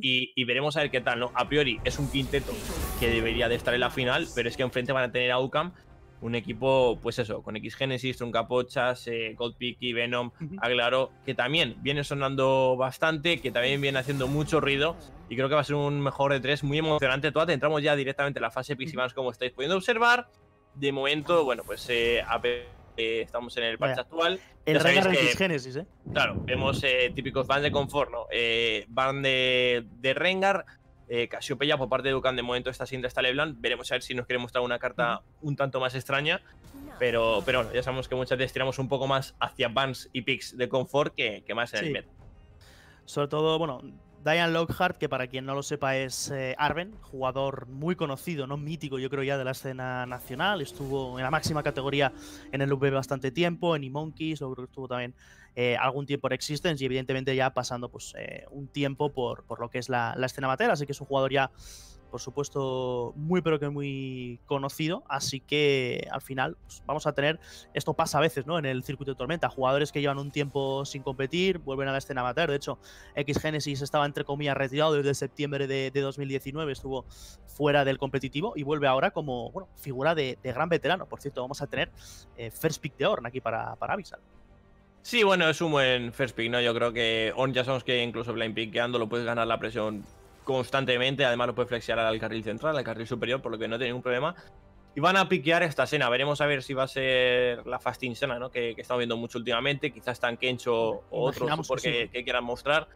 y, veremos a ver qué tal, ¿no? A priori es un quinteto que debería de estar en la final, pero es que enfrente van a tener a UCAM, un equipo, pues eso, con X Genesis, Truncapochas, eh, y Venom, Aglaro, ah, que también viene sonando bastante, que también viene haciendo mucho ruido. Y creo que va a ser un mejor de tres muy emocionante. todo entramos ya directamente a la fase Pixie como estáis pudiendo observar. De momento, bueno, pues eh, estamos en el parche actual. El x Genesis, ¿eh? Claro, vemos eh, típicos bans de confort, ¿no? Eh, de, de Rengar, eh, Casiopeya por parte de Dukan de momento está sin esta Veremos a ver si nos quiere mostrar una carta un tanto más extraña. Pero, pero bueno, ya sabemos que muchas veces tiramos un poco más hacia bans y picks de confort que, más en el meta. Sobre todo, bueno, Diane Lockhart, que para quien no lo sepa es eh, Arben, jugador muy conocido, no mítico, yo creo ya de la escena nacional. Estuvo en la máxima categoría en el VB bastante tiempo, en E-Monkeys, creo que estuvo también eh, algún tiempo en Existence y evidentemente ya pasando pues, eh, un tiempo por, lo que es la, escena matera, Así que es un jugador ya por supuesto, muy pero que muy conocido. Así que al final pues, vamos a tener, esto pasa a veces, ¿no? En el circuito de tormenta, jugadores que llevan un tiempo sin competir, vuelven a la escena amateur. De hecho, X Genesis estaba entre comillas retirado desde septiembre de, 2019, estuvo fuera del competitivo y vuelve ahora como figura de, gran veterano. Por cierto, vamos a tener eh, First Pick de Horn aquí para, avisar. Sí, bueno, es un buen first pick, ¿no? Yo creo que On ya sabemos que incluso blind pickeando lo puedes ganar la presión constantemente, además lo puede flexear al carril central, al carril superior, por lo que no tiene ningún problema. Y van a piquear esta escena, veremos a ver si va a ser la fasting Sena, ¿no? que, estamos viendo mucho últimamente, quizás tan Kencho o otros que, quieran mostrar.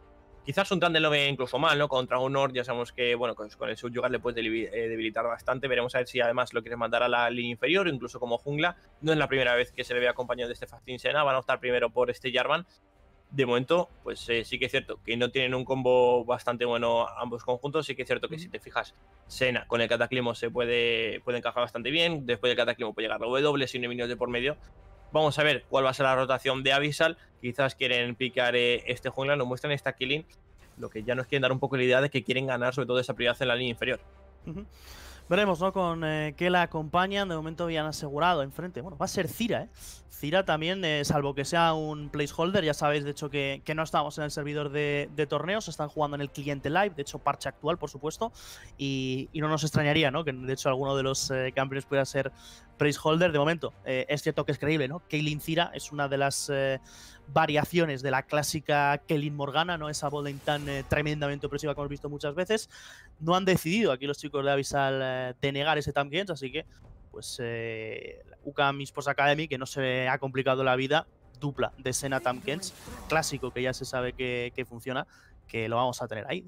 Quizás un tandem lo ve incluso mal, ¿no? Contra un ya sabemos que, bueno, con, el subyugar le puedes eh, debilitar bastante. Veremos a ver si además lo quieres mandar a la línea inferior, incluso como jungla. No es la primera vez que se le ve acompañado de este Fasting Sena. Van a optar primero por este Jarvan de momento, pues eh, sí que es cierto que no tienen un combo bastante bueno ambos conjuntos. Sí que es cierto que si te fijas, Sena con el Cataclismo se puede, puede encajar bastante bien. Después del Cataclismo puede llegar la W sin enemigos de por medio. Vamos a ver cuál va a ser la rotación de Avisal. Quizás quieren picar eh, este jungla, nos muestran esta killing. Lo que ya nos quieren dar un poco la idea de que quieren ganar sobre todo esa prioridad en la línea inferior. Veremos, ¿no? Con eh, qué la acompañan. De momento habían asegurado enfrente. Bueno, va a ser Cira, ¿eh? Cira también, eh, salvo que sea un placeholder. Ya sabéis, de hecho, que, no estamos en el servidor de, torneos. Están jugando en el cliente live. De hecho, parche actual, por supuesto. Y, no nos extrañaría, ¿no? Que de hecho alguno de los eh, campeones pueda ser placeholder. De momento, es este cierto que es creíble, ¿no? Kaylin Cira es una de las variaciones de la clásica Kelly Morgana, ¿no? Esa bowling tan eh, tremendamente opresiva que hemos visto muchas veces. No han decidido aquí los chicos de Avisal eh, denegar ese Tam así que pues eh, Miss Sports Academy, que no se ha complicado la vida, dupla de Sena Tam clásico que ya se sabe que funciona, que lo vamos a tener ahí.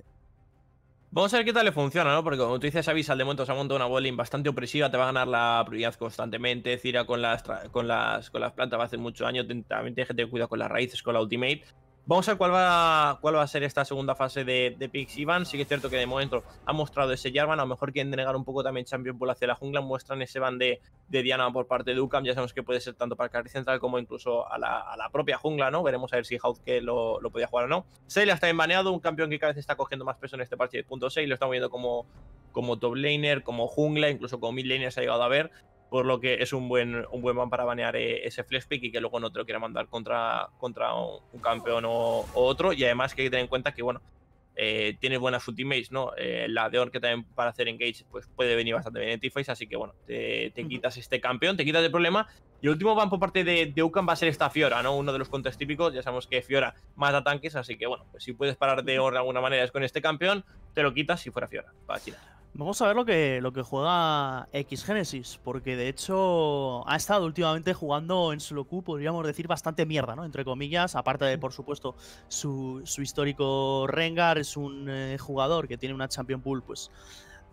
Vamos a ver qué tal le funciona, ¿no? Porque como tú dices, Avis, de momento se ha montado una bowling bastante opresiva, te va a ganar la prioridad constantemente, Cira con las, con las, con las plantas va a hacer mucho daño, también gente que tener con las raíces, con la ultimate. Vamos a ver cuál va, cuál va a ser esta segunda fase de, de y Ivan. Sí que es cierto que de momento ha mostrado ese Jarvan. A lo mejor quieren denegar un poco también Champion por hacia la jungla. Muestran ese van de, Diana por parte de UCAM. Ya sabemos que puede ser tanto para el central como incluso a la, a propia jungla, ¿no? Veremos a ver si que lo, lo podía jugar o no. Celia está baneado, un campeón que cada vez está cogiendo más peso en este partido de 6. Lo estamos viendo como, como top laner, como jungla, incluso como mid laner se ha llegado a ver por lo que es un buen, un buen para banear eh, ese flash pick y que luego no te lo quiera mandar contra, contra un, campeón o, otro. Y además que hay que tener en cuenta que, bueno, eh, tiene buenas ultimates, ¿no? Eh, la de que también para hacer engage pues puede venir bastante bien en T-Face, así que, bueno, te, quitas este campeón, te quitas el problema. Y el último van por parte de, de va a ser esta Fiora, ¿no? Uno de los contras típicos, ya sabemos que Fiora mata tanques, así que, bueno, pues si puedes parar de or de alguna manera es con este campeón, te lo quitas si fuera Fiora, a Vamos a ver lo que, lo que juega X Genesis, porque de hecho ha estado últimamente jugando en Sloku, podríamos decir, bastante mierda, ¿no? Entre comillas, aparte de, por supuesto, su, su histórico Rengar, es un eh, jugador que tiene una Champion Pool, pues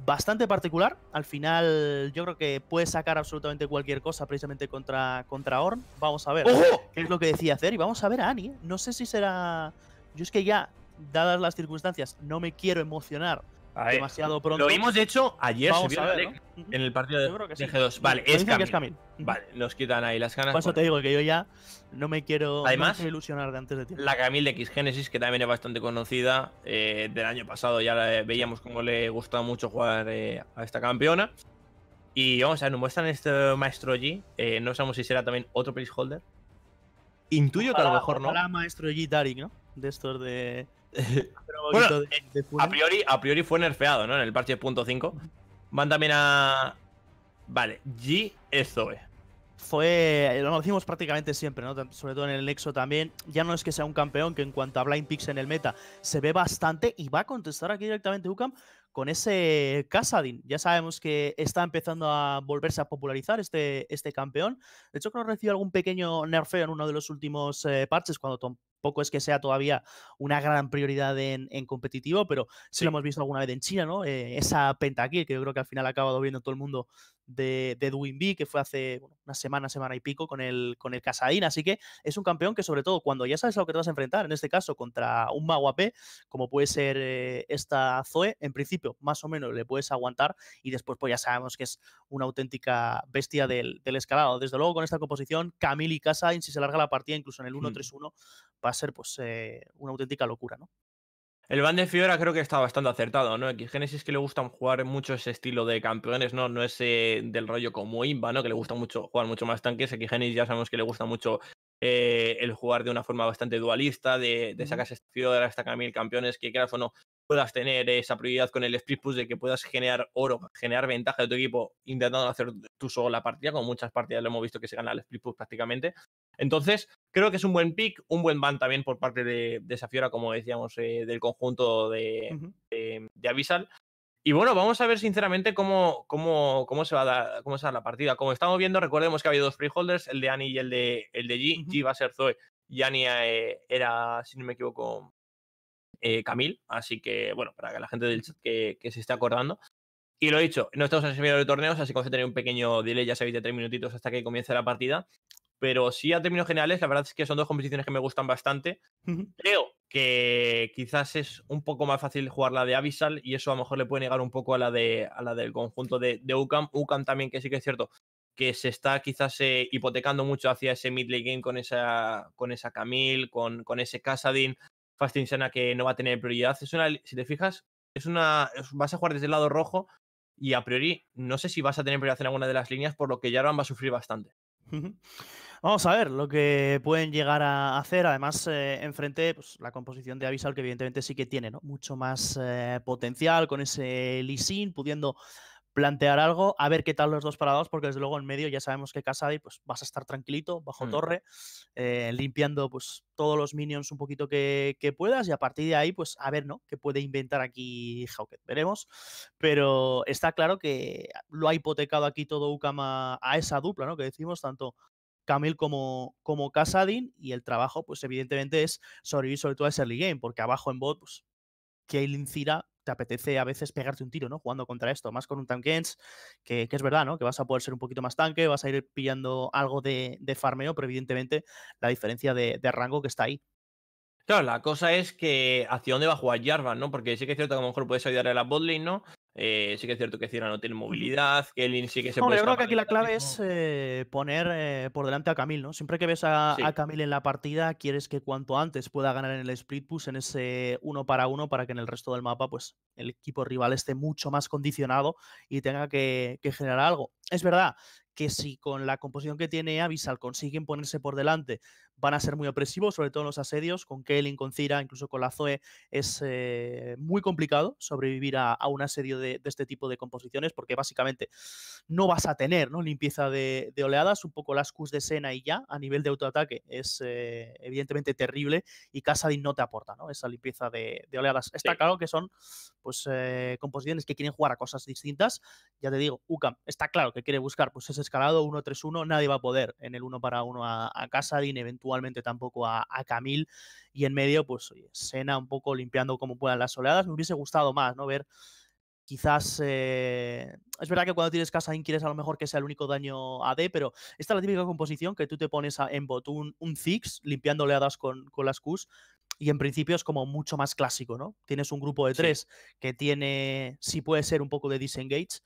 bastante particular. Al final, yo creo que puede sacar absolutamente cualquier cosa precisamente contra, contra Orn. Vamos a ver qué es lo que decía hacer y vamos a ver a Annie. ¿eh? No sé si será. Yo es que ya, dadas las circunstancias, no me quiero emocionar demasiado pronto. Lo vimos, de hecho, ayer en el partido de, G2. Vale, es Camil. Vale, nos quitan ahí las ganas. Por eso te digo que yo ya no me quiero Además, ilusionar de antes de tiempo. La Camille de X Genesis, que también es bastante conocida eh, del año pasado, ya veíamos cómo le gustaba mucho jugar eh, a esta campeona. Y vamos a ver, nos muestran este Maestro G. Eh, no sabemos si será también otro placeholder. Intuyo que a lo mejor no. no. Maestro G Tarik, ¿no? De estos de eh, a, priori, a priori fue nerfeado, ¿no? En el parche .5. Van también a... Vale, G Fue, eh, lo decimos prácticamente siempre, ¿no? sobre todo en el Nexo también. Ya no es que sea un campeón, que en cuanto a Blind Picks en el meta se ve bastante y va a contestar aquí directamente UCAM con ese Casadin. Ya sabemos que está empezando a volverse a popularizar este, este campeón. De hecho, creo que recibió algún pequeño nerfeo en uno de los últimos eh, parches cuando Tom poco es que sea todavía una gran prioridad en, competitivo, pero sí, lo hemos visto alguna vez en China, ¿no? Eh, esa pentakill que yo creo que al final ha acabado viendo todo el mundo de, de que fue hace una semana, semana y pico con el, con el Así que es un campeón que, sobre todo, cuando ya sabes a lo que te vas a enfrentar, en este caso contra un mago como puede ser eh, esta Zoe, en principio, más o menos le puedes aguantar y después, pues ya sabemos que es una auténtica bestia del, escalado. Desde luego, con esta composición, Camille y Casaín, si se larga la partida, incluso en el 1-3-1, mm va a ser pues, eh, una auténtica locura, ¿no? El Van de Fiora creo que está bastante acertado, ¿no? genesis que le gusta jugar mucho ese estilo de campeones, ¿no? No es del rollo como Imba, ¿no? Que le gusta mucho jugar mucho más tanques. genesis ya sabemos que le gusta mucho eh, el jugar de una forma bastante dualista, de, de sacarse estilo Fiora, esta Camille, campeones que quieras o no, puedas tener esa prioridad con el split push de que puedas generar oro, generar ventaja de tu equipo intentando hacer tú solo la partida, como muchas partidas lo hemos visto que se gana el split push prácticamente. Entonces, creo que es un buen pick, un buen ban también por parte de, de como decíamos, eh, del conjunto de, de, Avisal. Y bueno, vamos a ver sinceramente cómo, cómo, cómo, se va a dar, cómo la partida. Como estamos viendo, recordemos que ha habido dos freeholders, el de Annie y el de, el de G. G va a ser Zoe y Annie eh, era, si no me equivoco, Camille, eh, Camil, así que bueno, para que la gente del chat que, se esté acordando. Y lo he dicho, no estamos en el seminario de torneos, así que vamos a tener un pequeño delay, ya sabéis, de tres minutitos hasta que comience la partida. Pero sí, a términos generales, la verdad es que son dos competiciones que me gustan bastante. Creo que quizás es un poco más fácil jugar la de Abyssal y eso a lo mejor le puede negar un poco a la, de, a la del conjunto de, de UCAM. UCAM también, que sí que es cierto, que se está quizás eh, hipotecando mucho hacia ese mid-lane game con esa, con esa Camille, con, con ese Casadin, Fast Insana que no va a tener prioridad. Es una, si te fijas, es una, vas a jugar desde el lado rojo y a priori no sé si vas a tener prioridad en alguna de las líneas, por lo que Jarvan va a sufrir bastante. Vamos a ver lo que pueden llegar a hacer. Además, eh, enfrente pues, la composición de Avisal, que evidentemente sí que tiene ¿no? mucho más eh, potencial con ese Lisin, pudiendo plantear algo, a ver qué tal los dos parados, porque desde luego en medio ya sabemos que Kassadin pues vas a estar tranquilito, bajo mm. torre, eh, limpiando pues todos los minions un poquito que, puedas y a partir de ahí pues a ver, ¿no? ¿Qué puede inventar aquí Hawkett? Veremos, pero está claro que lo ha hipotecado aquí todo Ukama a esa dupla, ¿no? Que decimos tanto Camil como, como Casadin y el trabajo pues evidentemente es sobrevivir sobre todo a ese early game, porque abajo en bot pues Kaelin Cira apetece a veces pegarte un tiro, ¿no? Jugando contra esto, más con un tankens que, que es verdad, ¿no? Que vas a poder ser un poquito más tanque, vas a ir pillando algo de, farmeo, pero evidentemente la diferencia de, rango que está ahí. Claro, la cosa es que hacia dónde va a jugar Jarvan, ¿no? Porque sí que es cierto que a lo mejor puedes ayudar a la botlane, ¿no? Eh, sí que es cierto que Cierra no tiene movilidad, Que Kelly sí que se no, puede. Yo creo que aquí la clave es eh, poner eh, por delante a Camille ¿no? Siempre que ves a, Camille en la partida, quieres que cuanto antes pueda ganar en el split push, en ese uno para uno, para que en el resto del mapa, pues el equipo rival esté mucho más condicionado y tenga que, que generar algo. Es verdad que si con la composición que tiene Avisal consiguen ponerse por delante, van a ser muy opresivos, sobre todo en los asedios, con Kaelin, con Cira, incluso con la Zoe, es eh, muy complicado sobrevivir a, un asedio de, este tipo de composiciones, porque básicamente no vas a tener ¿no? limpieza de, oleadas, un poco las Qs de Sena y ya, a nivel de autoataque, es eh, evidentemente terrible, y Casadin no te aporta ¿no? esa limpieza de, oleadas. Está claro que son pues eh, composiciones que quieren jugar a cosas distintas, ya te digo, UCAM está claro que quiere buscar pues ese escalado 1-3-1, nadie va a poder en el 1 para 1 a, a Casadin, eventualmente Igualmente tampoco a, Camil. Y en medio, pues oye, Sena un poco limpiando como puedan las oleadas. Me hubiese gustado más, ¿no? Ver quizás eh, es verdad que cuando tienes casa quieres a lo mejor que sea el único daño AD, pero esta es la típica composición que tú te pones en bot un, fix limpiando oleadas con, con las Qs, y en principio es como mucho más clásico, ¿no? Tienes un grupo de tres que tiene, sí, puede ser, un poco de disengage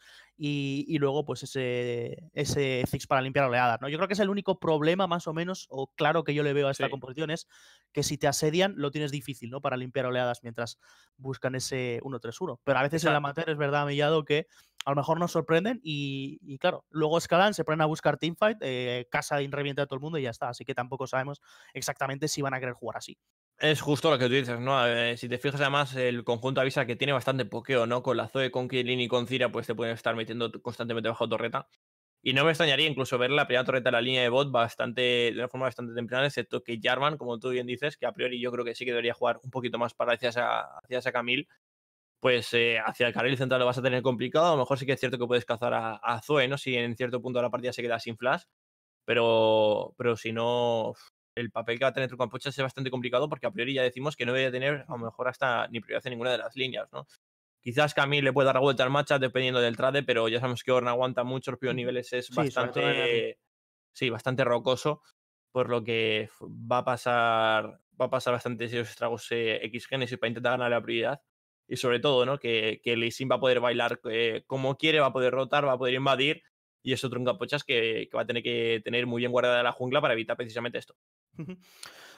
y, luego pues ese, ese fix para limpiar oleadas, ¿no? Yo creo que es el único problema más o menos, o claro que yo le veo a esta composición, es que si te asedian lo tienes difícil, ¿no? Para limpiar oleadas mientras buscan ese 1-3-1. Pero a veces en la materia es verdad, amillado que a lo mejor nos sorprenden y, claro, luego escalan, se ponen a buscar teamfight, eh, casa revienta a todo el mundo y ya está. Así que tampoco sabemos exactamente si van a querer jugar así. Es justo lo que tú dices, ¿no? Eh, si te fijas además, el conjunto avisa que tiene bastante pokeo, ¿no? Con la Zoe, con Killin y con Cira, pues te pueden estar metiendo constantemente bajo torreta. Y no me extrañaría incluso ver la primera torreta de la línea de bot bastante, de una forma bastante temprana, excepto que Jarvan, como tú bien dices, que a priori yo creo que sí que debería jugar un poquito más para hacia esa, hacia esa Camille, pues eh, hacia el carril central lo vas a tener complicado. A lo mejor sí que es cierto que puedes cazar a, Zoe, ¿no? Si en cierto punto de la partida se queda sin flash. Pero, pero si no, el papel que va a tener truncapochas es bastante complicado porque a priori ya decimos que no a tener a lo mejor hasta ni prioridad en ninguna de las líneas, ¿no? Quizás Camille le pueda dar vuelta al matcha dependiendo del trade, pero ya sabemos que Horna aguanta mucho, los primeros niveles es bastante, sí, bastante rocoso, por lo que va a pasar, va a pasar bastante serios estragos x X Genesis para intentar ganar la prioridad. Y sobre todo, ¿no? Que, que Lee Sin va a poder bailar eh, como quiere, va a poder rotar, va a poder invadir. Y eso otro pochas que, que va a tener que tener muy bien guardada la jungla para evitar precisamente esto.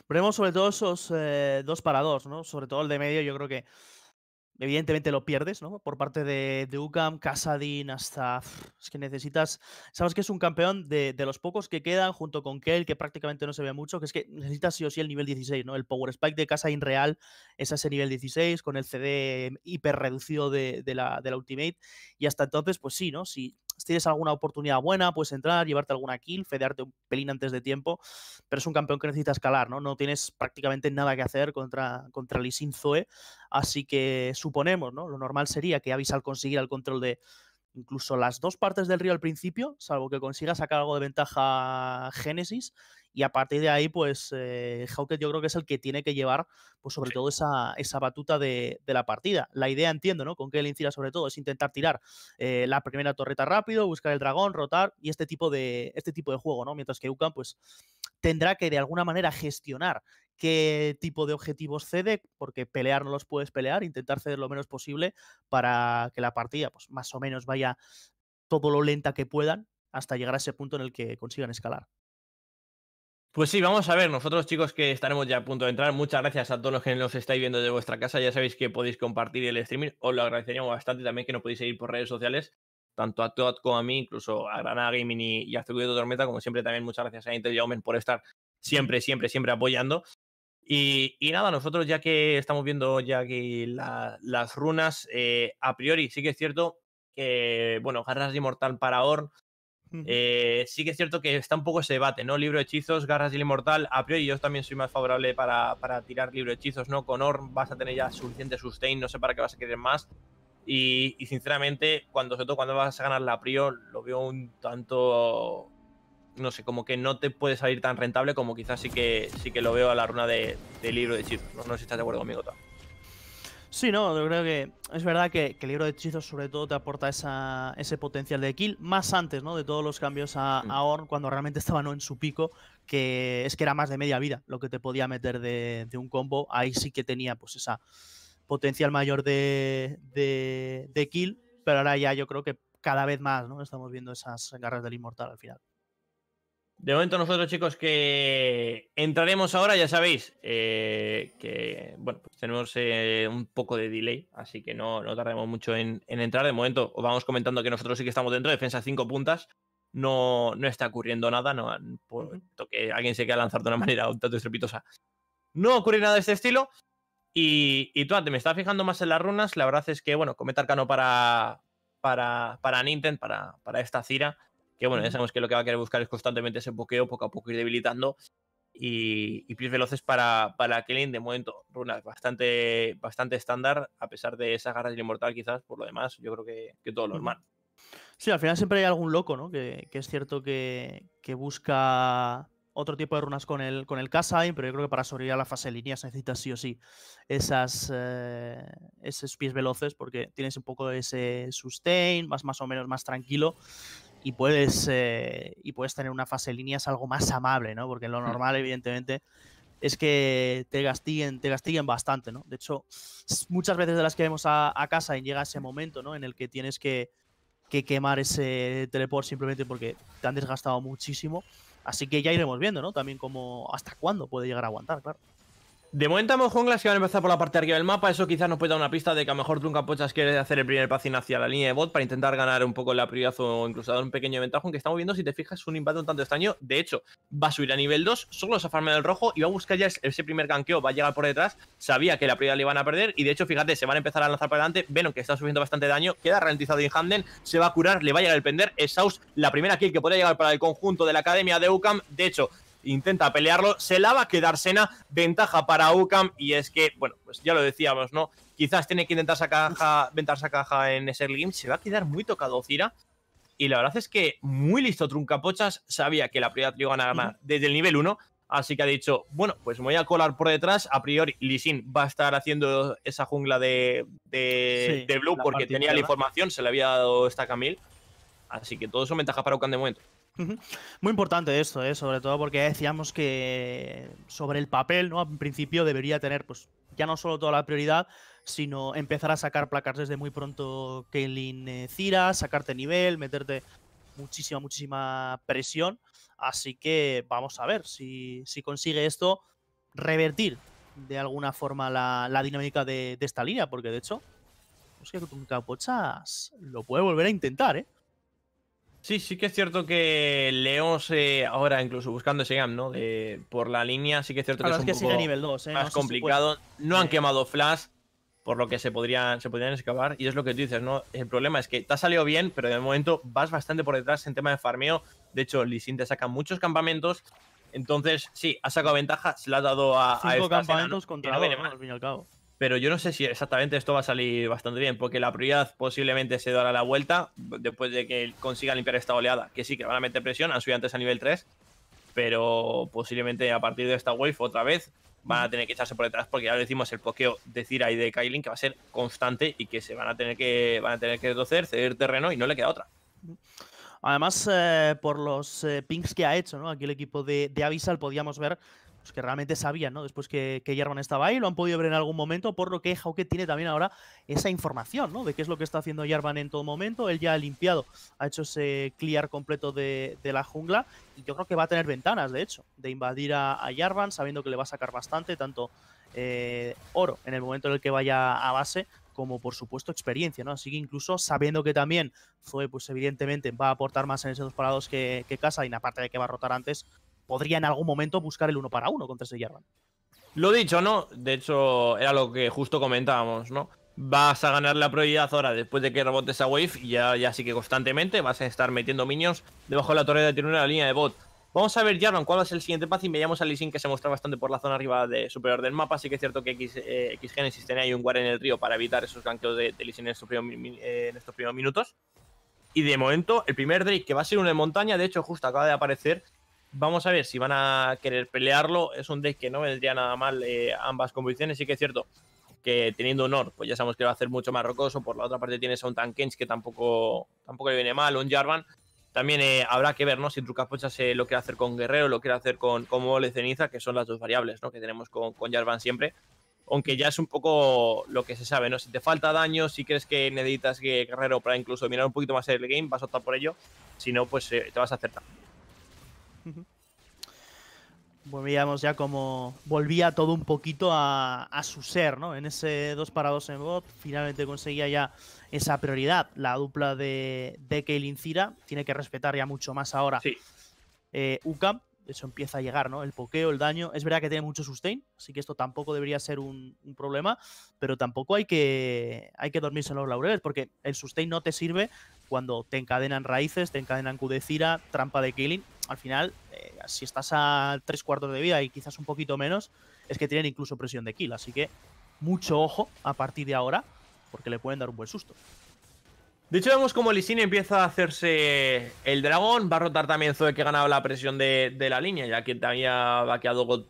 Veremos sobre todo esos eh, dos para dos, ¿no? Sobre todo el de medio, yo creo que evidentemente lo pierdes, ¿no? Por parte de, de UCAM, Casadin, hasta... Es que necesitas... Sabes que es un campeón de, los pocos que quedan junto con Kell, que prácticamente no se ve mucho, que es que necesitas sí o sí el nivel 16, ¿no? El Power Spike de Casadin real es ese nivel 16, con el CD hiper reducido de, de la, la, Ultimate. Y hasta entonces, pues sí, ¿no? Si si tienes alguna oportunidad buena, puedes entrar, llevarte alguna kill, fedearte un pelín antes de tiempo, pero es un campeón que necesita escalar, ¿no? No tienes prácticamente nada que hacer contra, contra Lee Zoe, así que suponemos, ¿no? Lo normal sería que al conseguir el control de, incluso las dos partes del río al principio, salvo que consiga sacar algo de ventaja Génesis. Y a partir de ahí, pues eh, Hawkett yo creo que es el que tiene que llevar, pues sobre todo esa, esa batuta de, la partida. La idea, entiendo, ¿no? Con que incida sobre todo, es intentar tirar eh, la primera torreta rápido, buscar el dragón, rotar y este tipo de, este tipo de juego, ¿no? Mientras que Ukan, pues tendrá que de alguna manera gestionar qué tipo de objetivos cede, porque pelear no los puedes pelear, intentar ceder lo menos posible para que la partida pues, más o menos vaya todo lo lenta que puedan hasta llegar a ese punto en el que consigan escalar. Pues sí, vamos a ver, nosotros chicos que estaremos ya a punto de entrar, muchas gracias a todos los que nos estáis viendo de vuestra casa, ya sabéis que podéis compartir el streaming, os lo agradeceríamos bastante también que nos podéis seguir por redes sociales, tanto a Todd como a mí, incluso a Granada Gaming y, a de Tormenta, como siempre también muchas gracias a Intel y Omen por estar siempre, siempre, siempre apoyando. Y, nada, nosotros ya que estamos viendo ya aquí las runas, eh, a priori sí que es cierto que, bueno, Garras de Inmortal para Orn, eh, sí que es cierto que está un poco ese debate, ¿no? Libro de hechizos, Garras del Inmortal, a priori yo también soy más favorable para, para tirar libro de hechizos, ¿no? Con Orn vas a tener ya suficiente sustain, no sé para qué vas a querer más. Y, sinceramente, cuando, sobre todo cuando vas a ganar la prior lo veo un tanto no sé, como que no te puede salir tan rentable como quizás sí que sí que lo veo a la runa de, libro de hechizos. No, sé si estás de acuerdo conmigo, tal. Sí, no, yo creo que es verdad que, el libro de hechizos sobre todo te aporta esa, ese potencial de kill, más antes, ¿no? De todos los cambios a, horn mm. cuando realmente estaba no en su pico, que es que era más de media vida lo que te podía meter de, un combo. Ahí sí que tenía pues esa potencial mayor de, de kill, pero ahora ya yo creo que cada vez más, ¿no? Estamos viendo esas garras del inmortal al final. De momento nosotros chicos que entraremos ahora, ya sabéis eh, que bueno, pues tenemos eh, un poco de delay, así que no, no tardaremos mucho en, entrar. De momento os vamos comentando que nosotros sí que estamos dentro, defensa cinco puntas, no, no está ocurriendo nada, no, que alguien se queda lanzar de una manera un tanto estrepitosa. No ocurre nada de este estilo. Y, tú antes me estás fijando más en las runas, la verdad es que, bueno, cometa arcano para, para, para Nintendo, para, para esta Cira que bueno, ya sabemos que lo que va a querer buscar es constantemente ese pokeo, poco a poco ir debilitando. Y, pies veloces para, para de momento, runas bastante, bastante estándar, a pesar de esas garras de inmortal, quizás, por lo demás, yo creo que, que todo lo normal. Sí, al final siempre hay algún loco, ¿no? Que, que es cierto que, que, busca otro tipo de runas con el, con el Kassai, pero yo creo que para sobrevivir a la fase de línea se necesita sí o sí esas, eh, esos pies veloces porque tienes un poco ese sustain, vas más o menos más tranquilo y puedes, eh, y puedes tener una fase de líneas algo más amable, ¿no? Porque lo mm. normal, evidentemente, es que te castiguen te bastante, ¿no? De hecho, muchas veces de las que vemos a, casa y llega ese momento, ¿no? En el que tienes que, que quemar ese teleport simplemente porque te han desgastado muchísimo. Así que ya iremos viendo, ¿no? También como hasta cuándo puede llegar a aguantar, claro. De momento vamos que van a empezar por la parte de arriba del mapa. Eso quizás nos puede dar una pista de que a lo mejor Truncapochas quiere hacer el primer passing hacia la línea de bot para intentar ganar un poco la prioridad o incluso dar un pequeño ventajo. Aunque estamos viendo, si te fijas, un impacto un tanto extraño. De hecho, va a subir a nivel 2, solo se farmea el rojo y va a buscar ya ese primer ganqueo. Va a llegar por detrás. Sabía que la prioridad le iban a perder y de hecho, fíjate, se van a empezar a lanzar para adelante. Venom que está sufriendo bastante daño, queda ralentizado en handen, se va a curar, le va a llegar el pender. Esaus, la primera kill que podría llegar para el conjunto de la academia de UCAM. De hecho, intenta pelearlo, se la va a quedar Sena, ventaja para UCAM y es que, bueno, pues ya lo decíamos, ¿no? Quizás tiene que intentar sacar ventaja caja en ese game, se va a quedar muy tocado Cira. Y la verdad es que muy listo Truncapochas, sabía que la prioridad trio ganaba a ganar desde el nivel 1, Así que ha dicho, bueno, pues voy a colar por detrás. A priori, Lisin va a estar haciendo esa jungla de, de, Blue porque tenía la información, se le había dado esta Camille. Así que todo eso ventaja para UCAM de momento. Muy importante esto, ¿eh? sobre todo porque decíamos que sobre el papel, ¿no? En principio debería tener, pues, ya no solo toda la prioridad, sino empezar a sacar placas desde muy pronto Kaylin eh, Cira, sacarte nivel, meterte muchísima, muchísima presión. Así que vamos a ver si, consigue esto revertir de alguna forma la, dinámica de, esta línea, porque de hecho, pues que Capochas lo puede volver a intentar, ¿eh? Sí, sí que es cierto que León se ahora incluso buscando ese GAM, ¿no? por la línea, sí que es cierto que es, un poco ¿eh? más complicado. no han quemado Flash, por lo que se podrían, se podrían excavar. Y es lo que tú dices, ¿no? El problema es que te ha salido bien, pero de momento vas bastante por detrás en tema de farmeo. De hecho, Lisin te saca muchos campamentos. Entonces, sí, ha sacado ventaja, se la ha dado a. Cinco campamentos contra no, al fin y al cabo pero yo no sé si exactamente esto va a salir bastante bien, porque la prioridad posiblemente se dará la vuelta después de que consiga limpiar esta oleada, que sí, que van a meter presión, han subido antes a nivel 3, pero posiblemente a partir de esta wave otra vez van a tener que echarse por detrás, porque ya lo decimos, el pokeo de Cira y de Kailin que va a ser constante y que se van a tener que, van a tener que ceder terreno y no le queda otra. Además, eh, por los eh, pings que ha hecho ¿no? aquí el equipo de, de Avisal, podíamos ver pues que realmente sabían, ¿no? Después que, que Jarvan estaba ahí, lo han podido ver en algún momento, por lo que que tiene también ahora esa información, ¿no? De qué es lo que está haciendo Jarvan en todo momento. Él ya ha limpiado, ha hecho ese clear completo de, la jungla y yo creo que va a tener ventanas, de hecho, de invadir a, a Jarvan, sabiendo que le va a sacar bastante, tanto eh, oro en el momento en el que vaya a base, como por supuesto experiencia, ¿no? Así que incluso sabiendo que también fue pues evidentemente va a aportar más en esos parados que, que Casa, y aparte de que va a rotar antes, podría en algún momento buscar el uno para uno contra ese Jarvan. Lo dicho, ¿no? De hecho, era lo que justo comentábamos, ¿no? Vas a ganar la prioridad ahora después de que rebotes a Wave, ya, ya sí que constantemente vas a estar metiendo minions debajo de la torre de en la línea de bot. Vamos a ver, Jarvan, cuál es el siguiente paso y veíamos a Sin que se muestra bastante por la zona arriba de superior del mapa. Así que es cierto que eh, X, Genesis tenía ahí un guard en el río para evitar esos ganqueos de, de eh, en, estos primeros, minutos. Y de momento, el primer Drake, que va a ser una montaña, de hecho, justo acaba de aparecer Vamos a ver si van a querer pelearlo. Es un deck que no vendría nada mal eh, ambas convicciones. Sí que es cierto que teniendo un or pues ya sabemos que va a ser mucho más rocoso. Por la otra parte tienes a un Tankens que tampoco, tampoco le viene mal, un Jarvan. También eh, habrá que ver ¿no? si Trucapochas se lo quiere hacer con Guerrero, lo quiere hacer con, como le Ceniza, que son las dos variables ¿no? que tenemos con, Jarvan siempre. Aunque ya es un poco lo que se sabe, ¿no? Si te falta daño, si crees que necesitas Guerrero para incluso mirar un poquito más el game, vas a optar por ello. Si no, pues eh, te vas a acertar. Volvíamos ya como... Volvía todo un poquito a, su ser, ¿no? En ese 2 para 2 en bot, finalmente conseguía ya esa prioridad. La dupla de, de Kaelin Cira tiene que respetar ya mucho más ahora. Sí. Eh, Ucam, eso empieza a llegar, ¿no? El pokeo, el daño. Es verdad que tiene mucho sustain, así que esto tampoco debería ser un, problema, pero tampoco hay que, hay que dormirse en los laureles, porque el sustain no te sirve cuando te encadenan raíces, te encadenan Q de Cira, trampa de Killing al final, eh, si estás a tres cuartos de vida y quizás un poquito menos, es que tienen incluso presión de kill. Así que mucho ojo a partir de ahora, porque le pueden dar un buen susto. De hecho, vemos como Lisine empieza a hacerse el dragón. Va a rotar también Zoe, que ha ganado la presión de, la línea, ya que había vaqueado God